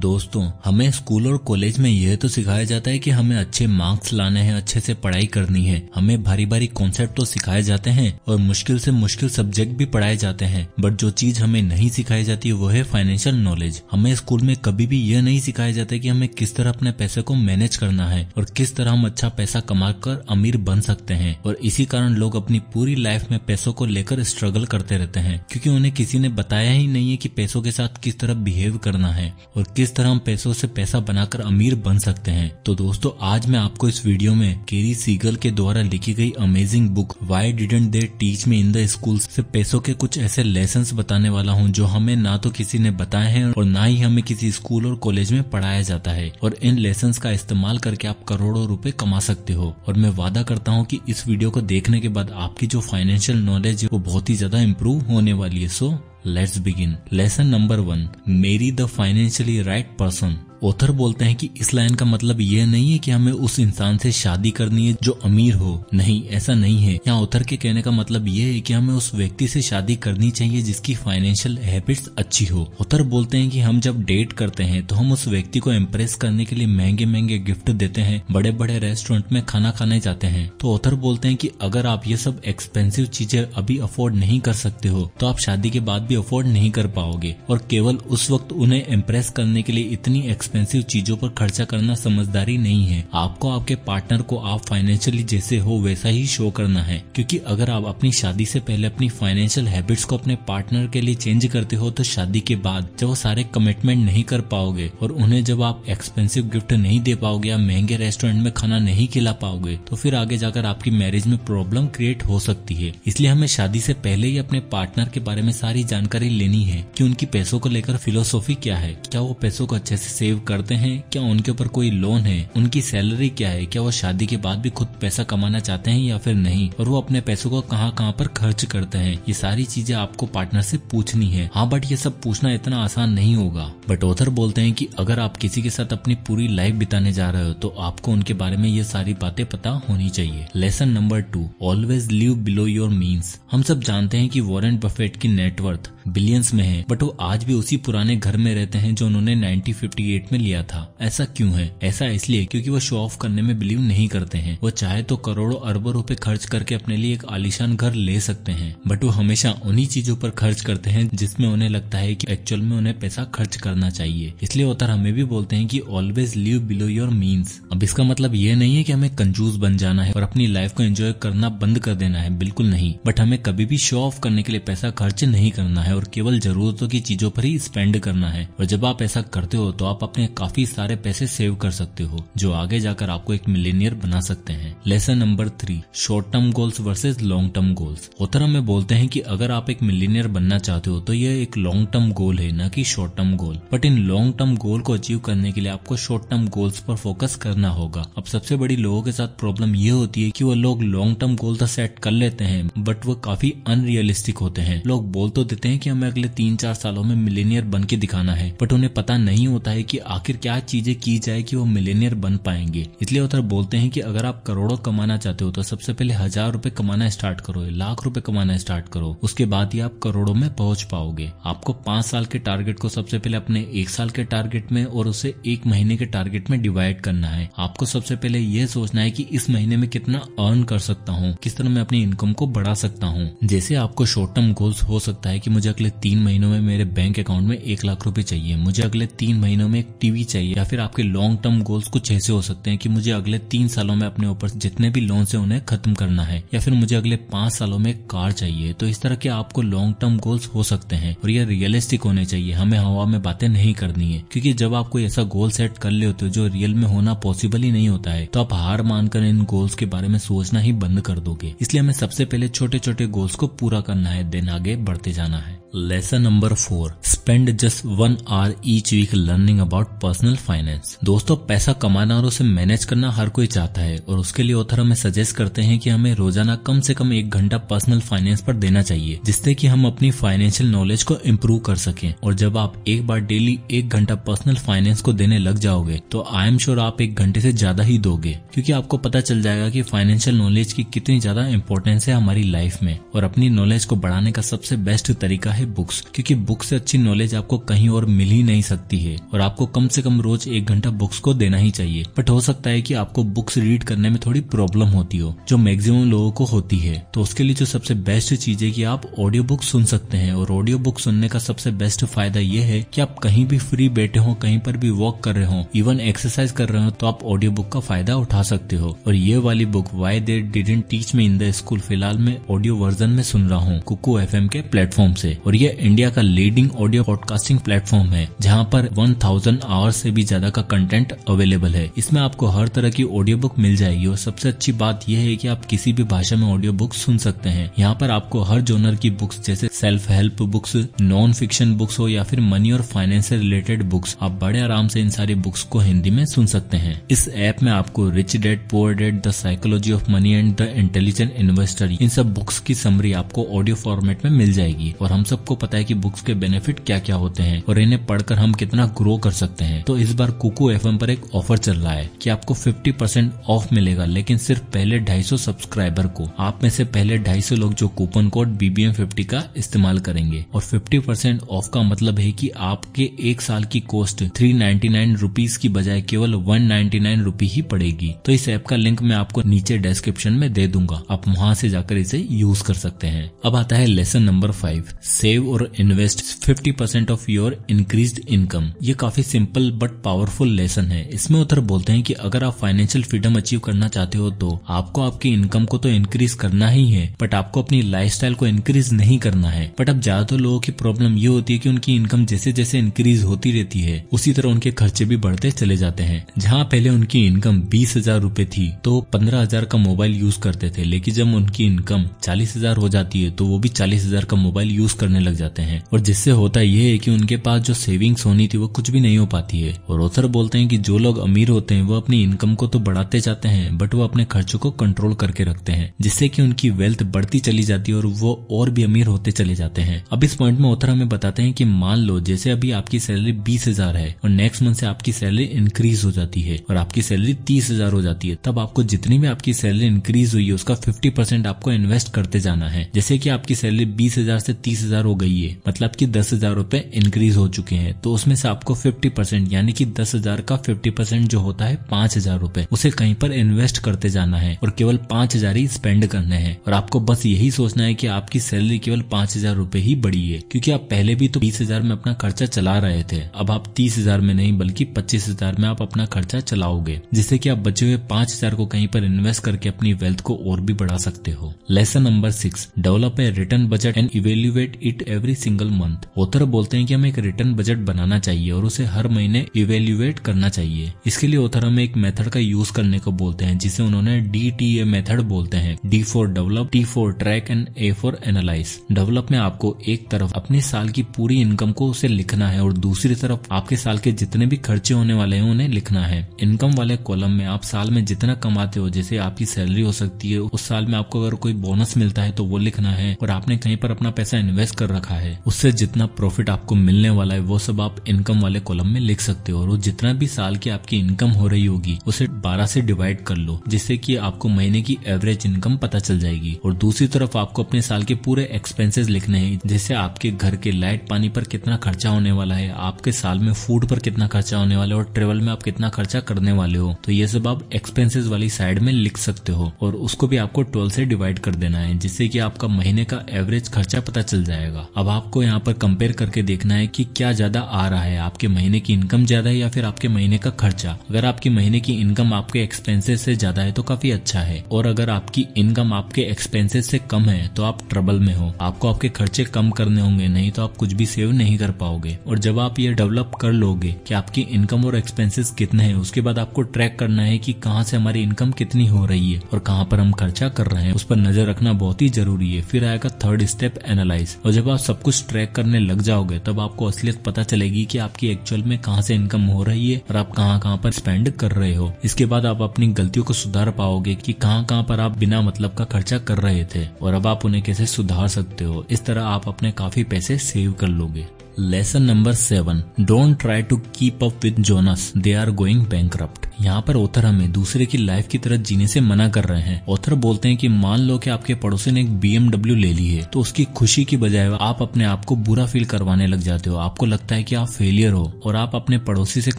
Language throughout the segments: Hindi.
दोस्तों हमें स्कूल और कॉलेज में यह तो सिखाया जाता है कि हमें अच्छे मार्क्स लाने हैं अच्छे से पढ़ाई करनी है हमें भारी भारी कॉन्सेप्ट तो सिखाए जाते हैं और मुश्किल से मुश्किल सब्जेक्ट भी पढ़ाए जाते हैं बट जो चीज हमें नहीं सिखाई जाती वो है फाइनेंशियल नॉलेज हमें स्कूल में कभी भी यह नहीं सिखाया जाता की हमें किस तरह अपने पैसे को मैनेज करना है और किस तरह हम अच्छा पैसा कमा कर अमीर बन सकते हैं और इसी कारण लोग अपनी पूरी लाइफ में पैसों को लेकर स्ट्रगल करते रहते हैं क्योंकि उन्हें किसी ने बताया ही नहीं है कि पैसों के साथ किस तरह बिहेव करना है और किस किस तरह हम पैसों से पैसा बनाकर अमीर बन सकते हैं तो दोस्तों आज मैं आपको इस वीडियो में केरी सीगल के द्वारा लिखी गई amazing book why didn't they teach me in the school से पैसों के कुछ ऐसे लेसन बताने वाला हूँ जो हमें ना तो किसी ने बताए हैं और ना ही हमें किसी स्कूल और कॉलेज में पढ़ाया जाता है और इन लेसन का इस्तेमाल करके आप करोड़ों रूपए कमा सकते हो और मैं वादा करता हूँ की इस वीडियो को देखने के बाद आपकी जो फाइनेंशियल नॉलेज है वो बहुत ही ज्यादा इम्प्रूव होने वाली है so Let's begin. Lesson number 1 Marry the financially right person. Author बोलते हैं कि इस लाइन का मतलब यह नहीं है कि हमें उस इंसान से शादी करनी है जो अमीर हो नहीं ऐसा नहीं है यहाँ ऑथर के कहने का मतलब यह है कि हमें उस व्यक्ति से शादी करनी चाहिए जिसकी फाइनेंशियल हैबिट्स अच्छी हो ऑथर बोलते हैं कि हम जब डेट करते हैं तो हम उस व्यक्ति को इम्प्रेस करने के लिए महंगे महंगे गिफ्ट देते हैं बड़े बड़े रेस्टोरेंट में खाना खाने जाते हैं तो ऑथर बोलते हैं की अगर आप ये सब एक्सपेंसिव चीजें अभी अफोर्ड नहीं कर सकते हो तो आप शादी के बाद भी अफोर्ड नहीं कर पाओगे और केवल उस वक्त उन्हें इम्प्रेस करने के लिए इतनी एक्सपेंसिव चीजों पर खर्चा करना समझदारी नहीं है आपको आपके पार्टनर को आप फाइनेंशियली जैसे हो वैसा ही शो करना है क्योंकि अगर आप अपनी शादी से पहले अपनी फाइनेंशियल हैबिट्स को अपने पार्टनर के लिए चेंज करते हो तो शादी के बाद जब वो सारे कमिटमेंट नहीं कर पाओगे और उन्हें जब आप एक्सपेंसिव गिफ्ट नहीं दे पाओगे या महंगे रेस्टोरेंट में खाना नहीं खिला पाओगे तो फिर आगे जाकर आपकी मैरिज में प्रॉब्लम क्रिएट हो सकती है इसलिए हमें शादी से पहले ही अपने पार्टनर के बारे में सारी जानकारी लेनी है कि उनकी पैसों को लेकर फिलोसॉफी क्या है क्या वो पैसों को अच्छे से सेव रिसीव करते हैं क्या उनके ऊपर कोई लोन है उनकी सैलरी क्या है क्या वो शादी के बाद भी खुद पैसा कमाना चाहते हैं या फिर नहीं और वो अपने पैसों को कहाँ कहाँ पर खर्च करते हैं ये सारी चीजें आपको पार्टनर से पूछनी है हाँ बट ये सब पूछना इतना आसान नहीं होगा बट ऑथर बोलते हैं कि अगर आप किसी के साथ अपनी पूरी लाइफ बिताने जा रहे हो तो आपको उनके बारे में ये सारी बातें पता होनी चाहिए lesson number two always live below your means हम सब जानते हैं की वॉरन बफेट की नेटवर्थ बिलियंस में है बट वो आज भी उसी पुराने घर में रहते हैं जो उन्होंने 1958 डेट में लिया था ऐसा क्यों है ऐसा इसलिए क्योंकि वो शो ऑफ करने में बिलीव नहीं करते हैं वो चाहे तो करोड़ों अरबों रुपए खर्च करके अपने लिए एक आलिशान घर ले सकते हैं बट वो हमेशा उन्हीं चीजों पर खर्च करते हैं जिसमें उन्हें लगता है की एक्चुअल में उन्हें पैसा खर्च करना चाहिए इसलिए अवतार हमें भी बोलते हैं की always live below your means अब इसका मतलब ये नहीं है की हमें कंजूस बन जाना है और अपनी लाइफ को एंजॉय करना बंद कर देना है बिल्कुल नहीं बट हमें कभी भी शो ऑफ करने के लिए पैसा खर्च नहीं करना है और केवल जरूरतों की चीजों पर ही स्पेंड करना है और जब आप ऐसा करते हो तो आप आपने काफी सारे पैसे सेव कर सकते हो जो आगे जाकर आपको एक मिलीनियर बना सकते हैं lesson number three short term goals versus long term goals ओतरा में बोलते हैं कि अगर आप एक मिलीनियर बनना चाहते हो तो यह एक लॉन्ग टर्म गोल है न कि शॉर्ट टर्म गोल बट इन लॉन्ग टर्म गोल को अचीव करने के लिए आपको शॉर्ट टर्म गोल्स पर फोकस करना होगा अब सबसे बड़ी लोगों के साथ प्रॉब्लम ये होती है कि वो लोग लॉन्ग टर्म गोल तो सेट कर लेते हैं बट वो काफी अनरियलिस्टिक होते हैं लोग बोल तो देते हैं कि हमें अगले तीन चार सालों में मिलीनियर बन के दिखाना है बट उन्हें पता नहीं होता है कि आखिर क्या चीजें की जाए कि वो मिलेनियर बन पाएंगे इसलिए उधर बोलते हैं कि अगर आप करोड़ों कमाना चाहते हो तो सबसे पहले हजार रूपए कमाना स्टार्ट करो लाख रूपए कमाना स्टार्ट करो उसके बाद ही आप करोड़ों में पहुंच पाओगे आपको पांच साल के टारगेट को सबसे पहले अपने एक साल के टारगेट में और उसे एक महीने के टारगेट में डिवाइड करना है आपको सबसे पहले यह सोचना है की इस महीने में कितना अर्न कर सकता हूँ किस तरह मैं अपनी इनकम को बढ़ा सकता हूँ जैसे आपको शॉर्ट टर्म गोल्स हो सकता है की मुझे अगले तीन महीनों में मेरे बैंक अकाउंट में एक लाख रूपए चाहिए मुझे अगले तीन महीनों में एक टीवी चाहिए या फिर आपके लॉन्ग टर्म गोल्स कुछ ऐसे हो सकते हैं कि मुझे अगले तीन सालों में अपने ऊपर जितने भी लोन है उन्हें खत्म करना है या फिर मुझे अगले पांच सालों में कार चाहिए तो इस तरह के आपको लॉन्ग टर्म गोल्स हो सकते हैं और ये रियलिस्टिक होने चाहिए हमें हवा में बातें नहीं करनी है क्योंकि जब आप कोई ऐसा गोल सेट कर लेते हो जो रियल में होना पॉसिबल ही नहीं होता है तो आप हार मानकर इन गोल्स के बारे में सोचना ही बंद कर दोगे इसलिए हमें सबसे पहले छोटे छोटे गोल्स को पूरा करना है देन आगे बढ़ते जाना है lesson number four spend just one hour each week learning about personal finance दोस्तों पैसा कमाना और उसे मैनेज करना हर कोई चाहता है और उसके लिए ऑथर हमें सजेस्ट करते हैं कि हमें रोजाना कम से कम एक घंटा पर्सनल फाइनेंस पर देना चाहिए जिससे कि हम अपनी फाइनेंशियल नॉलेज को इम्प्रूव कर सकें और जब आप एक बार डेली एक घंटा पर्सनल फाइनेंस को देने लग जाओगे तो आई एम श्योर आप एक घंटे से ज्यादा ही दोगे क्योंकि आपको पता चल जाएगा कि फाइनेंशियल नॉलेज की कितनी ज्यादा इम्पोर्टेंस है हमारी लाइफ में और अपनी नॉलेज को बढ़ाने का सबसे बेस्ट तरीका है है बुक्स क्योंकि बुक से अच्छी नॉलेज आपको कहीं और मिल ही नहीं सकती है और आपको कम से कम रोज एक घंटा बुक्स को देना ही चाहिए बट हो सकता है कि आपको बुक्स रीड करने में थोड़ी प्रॉब्लम होती हो जो मैक्सिमम लोगों को होती है तो उसके लिए जो सबसे बेस्ट चीज है कि आप ऑडियो बुक सुन सकते हैं और ऑडियो बुक सुनने का सबसे बेस्ट फायदा ये है कि आप कहीं भी फ्री बैठे हो कहीं पर भी वॉक कर रहे हो इवन एक्सरसाइज कर रहे हो तो आप ऑडियो बुक का फायदा उठा सकते हो और ये वाली book why they didn't teach me in the school फिलहाल मैं ऑडियो वर्जन में सुन रहा हूँ कुकू एफ के प्लेटफॉर्म से और यह इंडिया का लीडिंग ऑडियो पॉडकास्टिंग प्लेटफॉर्म है जहाँ पर 1000 आवर से भी ज्यादा का कंटेंट अवेलेबल है इसमें आपको हर तरह की ऑडियो बुक मिल जाएगी और सबसे अच्छी बात यह है की आप किसी भी भाषा में ऑडियो बुक सुन सकते हैं यहाँ पर आपको हर जोनर की बुक्स जैसे self help books non fiction books हो या फिर मनी और फाइनेंस से रिलेटेड बुक्स आप बड़े आराम से इन सारी बुक्स को हिंदी में सुन सकते हैं इस ऐप में आपको rich dad poor dad the psychology of money and the intelligent investor इन सब बुक्स की समरी आपको ऑडियो फॉर्मेट में मिल जाएगी और हम सब सबको पता है कि बुक्स के बेनिफिट क्या क्या होते हैं और इन्हें पढ़कर हम कितना ग्रो कर सकते हैं तो इस बार कुकू एफ पर एक ऑफर चल रहा है कि आपको 50% ऑफ मिलेगा लेकिन सिर्फ पहले 250 सब्सक्राइबर को आप में से पहले 250 लोग जो कूपन कोड बीबीएम का इस्तेमाल करेंगे और 50% ऑफ का मतलब है कि आपके एक साल की कॉस्ट थ्री नाइन्टी की बजाय केवल वन नाइन्टी ही पड़ेगी तो इस ऐप का लिंक मैं आपको नीचे डिस्क्रिप्शन में दे दूंगा आप वहाँ से जाकर इसे यूज कर सकते हैं अब आता है लेसन नंबर फाइव सेव और invest 50% percent of your increase income ये काफी सिंपल बट पावरफुल लेसन है इसमें उधर बोलते हैं कि अगर आप फाइनेंशियल फ्रीडम अचीव करना चाहते हो तो आपको आपकी इनकम को तो इंक्रीज करना ही है बट आपको अपनी लाइफ को इंक्रीज नहीं करना है बट अब ज्यादातर लोगों की प्रॉब्लम ये होती है की उनकी इनकम जैसे जैसे इंक्रीज होती रहती है उसी तरह उनके खर्चे भी बढ़ते चले जाते हैं जहाँ पहले उनकी इनकम बीस हजार रूपए थी तो पंद्रह हजार का मोबाइल यूज करते थे लेकिन जब उनकी इनकम चालीस हजार हो जाती है तो वो भी चालीस हजार का मोबाइल यूज करने करने लग जाते हैं और जिससे होता यह है कि उनके पास जो सेविंग्स होनी थी वो कुछ भी नहीं हो पाती है और ऑथर बोलते हैं कि जो लोग अमीर होते हैं वो अपनी इनकम को तो बढ़ाते जाते हैं बट वो अपने खर्चों को कंट्रोल करके रखते हैं जिससे की उनकी वेल्थ बढ़ती चली जाती है और वो और भी अमीर होते चले जाते हैं अब इस पॉइंट में ऑथर हमें बताते हैं की मान लो जैसे अभी आपकी सैलरी बीस हजार है और नेक्स्ट मंथ से आपकी सैलरी इंक्रीज हो जाती है और आपकी सैलरी तीस हजार हो जाती है तब आपको जितनी भी आपकी सैलरी इंक्रीज हुई है उसका फिफ्टी परसेंट आपको इन्वेस्ट करते जाना है जैसे की आपकी सैलरी बीस हजार से तीस हजार हो गई है मतलब कि दस हजार रूपए इंक्रीज हो चुके हैं तो उसमें से आपको फिफ्टी परसेंट यानी कि दस हजार का फिफ्टी परसेंट जो होता है पांच हजार रूपए उसे कहीं पर इन्वेस्ट करते जाना है और केवल पांच हजार ही स्पेंड करने हैं और आपको बस यही सोचना है की आपकी सैलरी केवल पांच हजार रूपए ही बढ़ी है क्यूँकी आप पहले भी तो बीस हजार में अपना खर्चा चला रहे थे अब आप तीस हजार में नहीं बल्कि पच्चीस हजार में आप अपना खर्चा चलाओगे जिससे की आप बचे हुए पांच हजार को कहीं पर इन्वेस्ट करके अपनी वेल्थ को और भी बढ़ा सकते हो lesson number six develop a written budget and evaluate it meet every single month author बोलते हैं कि हमें एक रिटर्न बजट बनाना चाहिए और उसे हर महीने इवेल्युएट करना चाहिए इसके लिए ऑथर हमें एक मेथड का यूज करने को बोलते हैं जिसे उन्होंने डी टी ए मेथड बोलते हैं D for develop T for track and A for analyse develop में आपको एक तरफ अपने साल की पूरी इनकम को उसे लिखना है और दूसरी तरफ आपके साल के जितने भी खर्चे होने वाले हैं उन्हें लिखना है इनकम वाले कॉलम में आप साल में जितना कमाते हो जैसे आपकी सैलरी हो सकती है उस साल में आपको अगर कोई बोनस मिलता है तो वो लिखना है और आपने कहीं पर अपना पैसा इन्वेस्ट कर कर रखा है उससे जितना प्रॉफिट आपको मिलने वाला है वो सब आप इनकम वाले कॉलम में लिख सकते हो और जितना भी साल की आपकी इनकम हो रही होगी उसे बारह से डिवाइड कर लो जिससे की आपको महीने की एवरेज इनकम पता चल जाएगी और दूसरी तरफ आपको अपने साल के पूरे एक्सपेंसेस लिखने हैं जैसे आपके घर के लाइट पानी पर कितना खर्चा होने वाला है आपके साल में फूड पर कितना खर्चा होने वाला है और ट्रेवल में आप कितना खर्चा करने वाले हो तो ये सब आप एक्सपेंसेस वाली साइड में लिख सकते हो और उसको भी आपको ट्वेल्व से डिवाइड कर देना है जिससे की आपका महीने का एवरेज खर्चा पता चल जाएगा जाएगा अब आपको यहाँ पर कंपेयर करके देखना है कि क्या ज्यादा आ रहा है आपके महीने की इनकम ज्यादा है या फिर आपके महीने का खर्चा अगर आपकी महीने की इनकम आपके एक्सपेंसेस से ज्यादा है तो काफी अच्छा है और अगर आपकी इनकम आपके एक्सपेंसेस से कम है तो आप ट्रबल में हो आपको आपके खर्चे कम करने होंगे नहीं तो आप कुछ भी सेव नहीं कर पाओगे और जब आप ये डेवलप कर लोगे कि आपकी इनकम और एक्सपेंसेस कितने हैं उसके बाद आपको ट्रैक करना है कि कहाँ से हमारी इनकम कितनी हो रही है और कहाँ पर हम खर्चा कर रहे हैं उस पर नजर रखना बहुत ही जरूरी है फिर आएगा थर्ड स्टेप एनालाइज और जब आप सब कुछ ट्रैक करने लग जाओगे तब आपको असलियत पता चलेगी कि आपकी एक्चुअल में कहां से इनकम हो रही है और आप कहाँ कहां पर स्पेंड कर रहे हो इसके बाद आप अपनी गलतियों को सुधार पाओगे कि कहां कहाँ पर आप बिना मतलब का खर्चा कर रहे थे और अब आप उन्हें कैसे सुधार सकते हो इस तरह आप अपने काफी पैसे सेव कर लोगे lesson number seven don't try to keep up with Joneses they are going bank यहाँ पर ऑथर हमें दूसरे की लाइफ की तरह जीने से मना कर रहे हैं ऑथर बोलते हैं कि मान लो कि आपके पड़ोसी ने एक बीएमडब्ल्यू ले ली है तो उसकी खुशी की बजाय आप अपने आप को बुरा फील करवाने लग जाते हो आपको लगता है कि आप फेलियर हो और आप अपने पड़ोसी से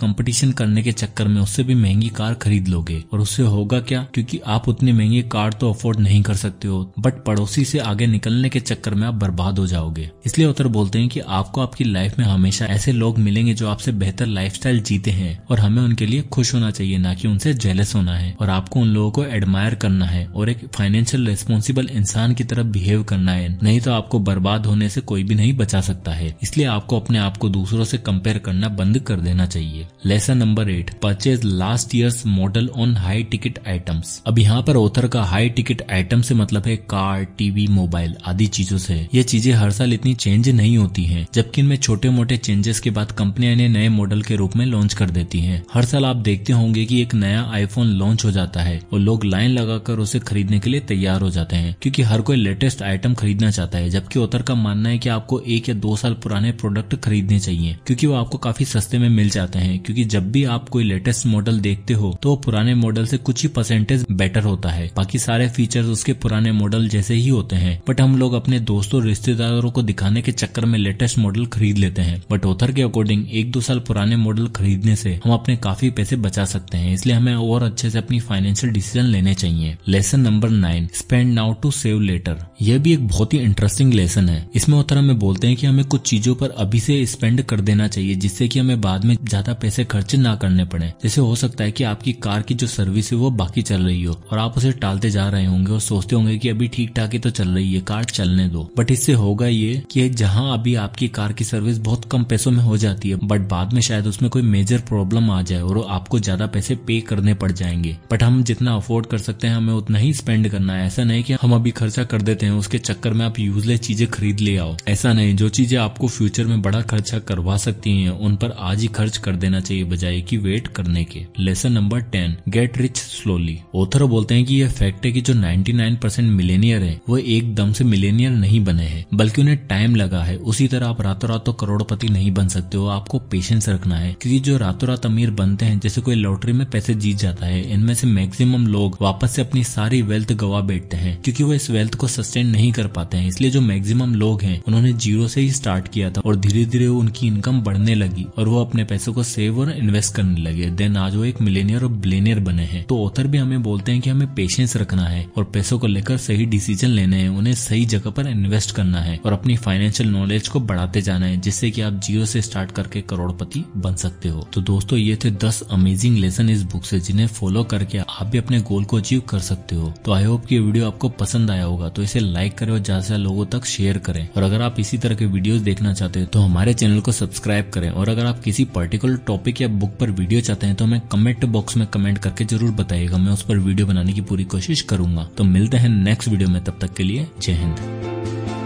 कंपटीशन करने के चक्कर में उससे भी महंगी कार खरीद लोगे और उससे होगा क्या क्योंकि आप उतनी महंगी कार तो अफोर्ड नहीं कर सकते हो बट पड़ोसी से आगे निकलने के चक्कर में आप बर्बाद हो जाओगे इसलिए ऑथर बोलते हैं कि आपको आपकी लाइफ में हमेशा ऐसे लोग मिलेंगे जो आपसे बेहतर लाइफ जीते हैं और हमें उनके लिए खुश होना चाहिए ना कि उनसे जेलस होना है और आपको उन लोगों को एडमायर करना है और एक फाइनेंशियल रिस्पॉन्सिबल इंसान की तरफ बिहेव करना है नहीं तो आपको बर्बाद होने से कोई भी नहीं बचा सकता है इसलिए आपको अपने आप को दूसरों से कंपेयर करना बंद कर देना चाहिए lesson number eight purchase last years model on high ticket items अब यहाँ पर ऑथर का हाई टिकट आइटम से मतलब है कार टीवी मोबाइल आदि चीजों से ये चीजें हर साल इतनी चेंज नहीं होती है जबकि इनमें में छोटे मोटे चेंजेस के बाद कंपनियां इन्हें नए मॉडल के रूप में लॉन्च कर देती है हर साल आप देखते होंगे की एक नया आईफोन लॉन्च हो जाता है और लोग लाइन लगाकर उसे खरीदने के लिए तैयार हो जाते हैं क्यूँकी हर कोई लेटेस्ट आइटम खरीदना चाहता है जबकि ओतर का मानना है की आपको एक या दो साल पुराने प्रोडक्ट खरीदने चाहिए क्यूँकी वो आपको काफी सस्ते में मिल जाते हैं क्यूँकी जब भी आप कोई लेटेस्ट मॉडल देखते हो तो पुराने मॉडल से कुछ ही परसेंटेज बेटर होता है बाकी सारे फीचर्स उसके पुराने मॉडल जैसे ही होते हैं बट हम लोग अपने दोस्तों रिश्तेदारों को दिखाने के चक्कर में लेटेस्ट मॉडल खरीद खरीद लेते हैं बट ऑथर के अकॉर्डिंग एक दो साल पुराने मॉडल खरीदने से हम अपने काफी पैसे बचा सकते हैं इसलिए हमें और अच्छे से अपनी फाइनेंशियल डिसीजन लेने चाहिए lesson number nine spend now to save later यह भी एक बहुत ही इंटरेस्टिंग लेसन है इसमें ऑथर हमें बोलते हैं कि हमें कुछ चीजों पर अभी से स्पेंड कर देना चाहिए जिससे कि हमें बाद में ज्यादा पैसे खर्च ना करने पड़े जैसे हो सकता है कि आपकी कार की जो सर्विस है वो बाकी चल रही हो और आप उसे टालते जा रहे होंगे और सोचते होंगे कि अभी ठीक ठाक ही तो चल रही है कार चलने दो बट इससे होगा ये कि जहाँ अभी आपकी कार की सर्विस बहुत कम पैसों में हो जाती है बट बाद में शायद उसमें कोई मेजर प्रॉब्लम आ जाए और आपको ज्यादा पैसे पे करने पड़ जाएंगे बट हम जितना अफोर्ड कर सकते हैं हमें उतना ही स्पेंड करना है ऐसा नहीं कि हम अभी खर्चा कर देते हैं उसके चक्कर में आप यूजलेस चीजें खरीद ले आओ ऐसा नहीं जो चीजें आपको फ्यूचर में बड़ा खर्चा करवा सकती है उन पर आज ही खर्च कर देना चाहिए बजाय की वेट करने के lesson number ten get rich slowly author बोलते हैं कि यह फैक्ट है कि जो 99 परसेंट मिलेनियर है वो एकदम से मिलेनियर नहीं बने हैं बल्कि उन्हें टाइम लगा है उसी तरह आप रातों रात रात तो करोड़पति नहीं बन सकते हो आपको पेशेंस रखना है क्योंकि जो रातों रात अमीर बनते हैं जैसे कोई लॉटरी में पैसे जीत जाता है इनमें से मैक्सिमम लोग वापस से अपनी सारी वेल्थ गवा बैठते हैं क्योंकि वो इस वेल्थ को सस्टेन नहीं कर पाते हैं इसलिए जो मैक्सिमम लोग हैं उन्होंने जीरो से ही स्टार्ट किया था और धीरे धीरे उनकी इनकम बढ़ने लगी और वो अपने पैसों को सेव और इन्वेस्ट करने लगे देन आज वो एक मिलेनियर और ब्लेनियर बने हैं तो ऑथर भी हमें बोलते हैं कि हमें पेशेंस रखना है और पैसों को लेकर सही डिसीजन लेने हैं उन्हें सही जगह पर इन्वेस्ट करना है और अपनी फाइनेंशियल नॉलेज को बढ़ाते जाना बनाए जिससे कि आप जीरो से स्टार्ट करके करोड़पति बन सकते हो तो दोस्तों ये थे दस अमेजिंग लेसन इस बुक से जिन्हें फॉलो करके आप भी अपने गोल को अचीव कर सकते हो तो आई होप की वीडियो आपको पसंद आया होगा तो इसे लाइक करें और ज्यादा से ज्यादा लोगों तक शेयर करें और अगर आप इसी तरह के वीडियो देखना चाहते हो तो हमारे चैनल को सब्सक्राइब करें और अगर आप किसी पर्टिकुलर टॉपिक या बुक पर वीडियो चाहते हैं तो हमें कमेंट बॉक्स में कमेंट करके जरूर बताइएगा मैं उस पर वीडियो बनाने की पूरी कोशिश करूंगा तो मिलते हैं नेक्स्ट वीडियो में तब तक के लिए जय हिंद